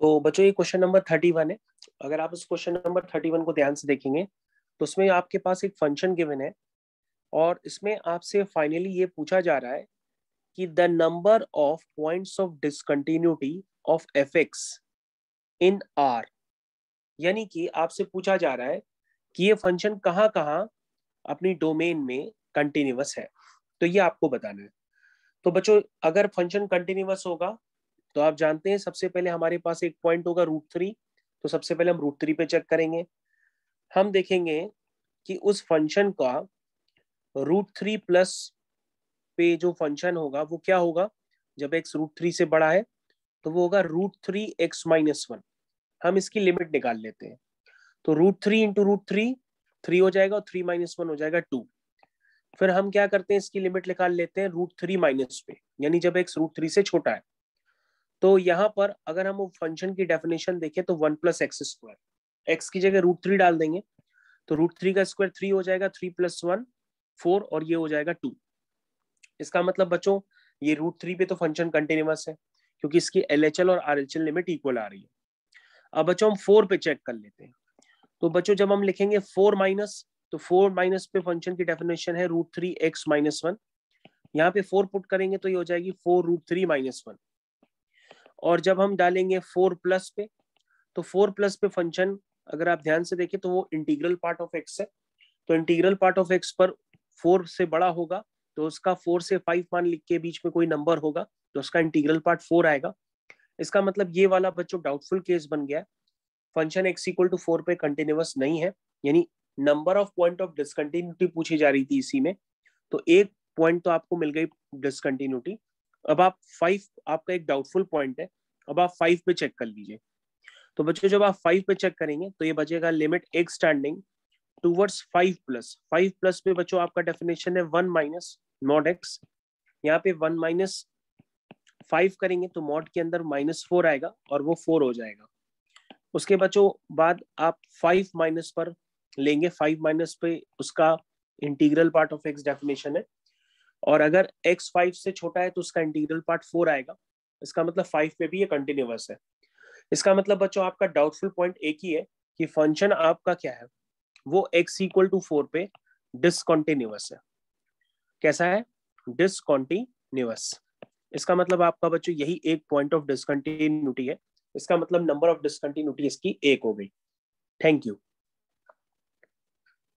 तो बच्चों ये क्वेश्चन नंबर थर्टी वन है अगर आप इस क्वेश्चन नंबर थर्टी वन को ध्यान से देखेंगे तो उसमें आपके पास एक फंक्शन गिवन है और इसमें आपसे फाइनली ये पूछा जा रहा है कि the number of points of discontinuity of f x in R यानी कि आपसे पूछा जा रहा है कि ये फंक्शन कहाँ कहाँ अपनी डोमेन में कंटिन्यूस है तो ये आपको बताना है तो बच्चों अगर फंक्शन कंटिन्यूस होगा तो आप जानते हैं सबसे पहले हमारे पास एक पॉइंट होगा रूट थ्री तो सबसे पहले हम रूट थ्री पे चेक करेंगे हम देखेंगे कि उस फंक्शन का रूट थ्री प्लस पे जो फंक्शन होगा वो क्या होगा जब एक्स रूट थ्री से बड़ा है तो वो होगा root three x minus one हम इसकी लिमिट निकाल लेते हैं तो root three into root three three हो जाएगा और थ्री माइनस वन हो जाएगा टू फिर हम क्या करते हैं इसकी लिमिट निकाल लेते हैं रूट थ्री माइनस पे यानी जब एक्स रूट थ्री से छोटा है तो यहाँ पर अगर हम फंक्शन की डेफिनेशन देखें तो one plus x square x की जगह रूट थ्री डाल देंगे तो रूट थ्री का स्क्वायर थ्री हो जाएगा थ्री प्लस वन फोर और ये हो जाएगा टू इसका मतलब बच्चों ये रूट थ्री पे तो फंक्शन कंटिन्यूस है क्योंकि इसकी एल और आर लिमिट इक्वल आ रही है अब बच्चों हम फोर पे चेक कर लेते हैं तो बच्चों जब हम लिखेंगे फोर माइनस तो फोर माइनस पे फंक्शन की डेफिनेशन है root three x minus one यहाँ पे फोर पुट करेंगे तो ये हो जाएगी four root three minus one और जब हम डालेंगे फोर प्लस पे तो फोर प्लस पे फंक्शन अगर आप ध्यान से देखें तो वो इंटीग्रल पार्ट ऑफ एक्स है तो इंटीग्रल पार्ट ऑफ एक्स पर फोर से बड़ा होगा तो उसका फोर से फाइव मान लिख के बीच में कोई नंबर होगा तो उसका इंटीग्रल पार्ट फोर आएगा इसका मतलब ये वाला बच्चों डाउटफुल केस बन गया function x equal to four पे कंटिन्यूस नहीं है यानी number of point of discontinuity पूछी जा रही थी इसी में तो एक पॉइंट तो आपको मिल गई डिसकंटिन्यूटी अब आप फाइव आपका एक डाउटफुल पॉइंट है अब आप फाइव पे चेक कर लीजिए तो बच्चों जब आप फाइव पे चेक करेंगे तो ये बचेगा लिमिट एक standing towards five plus five plus पे बच्चों आपका डेफिनेशन है वन माइनस नॉट एक्स यहाँ पे वन माइनस फाइव करेंगे तो मॉड के अंदर माइनस फोर आएगा और वो फोर हो जाएगा उसके बच्चों बाद आप फाइव माइनस पर लेंगे फाइव माइनस पे उसका integral part of x definition है और अगर एक्स फाइव से छोटा है तो उसका इंटीग्रल पार्ट फोर आएगा इसका मतलब फाइव पे भी ये कंटिन्यूस है इसका मतलब बच्चों आपका डाउटफुल पॉइंट एक ही है कि फंक्शन आपका क्या है वो एक्स इक्वल टू फोर पे डिसकॉन्टिन्यूस है कैसा है डिसकॉन्टिन्यूस इसका मतलब आपका बच्चों यही एक पॉइंट ऑफ डिसकंटिन्यूटी है इसका मतलब नंबर ऑफ डिसकंटिन्यूटी इसकी एक हो गई थैंक यू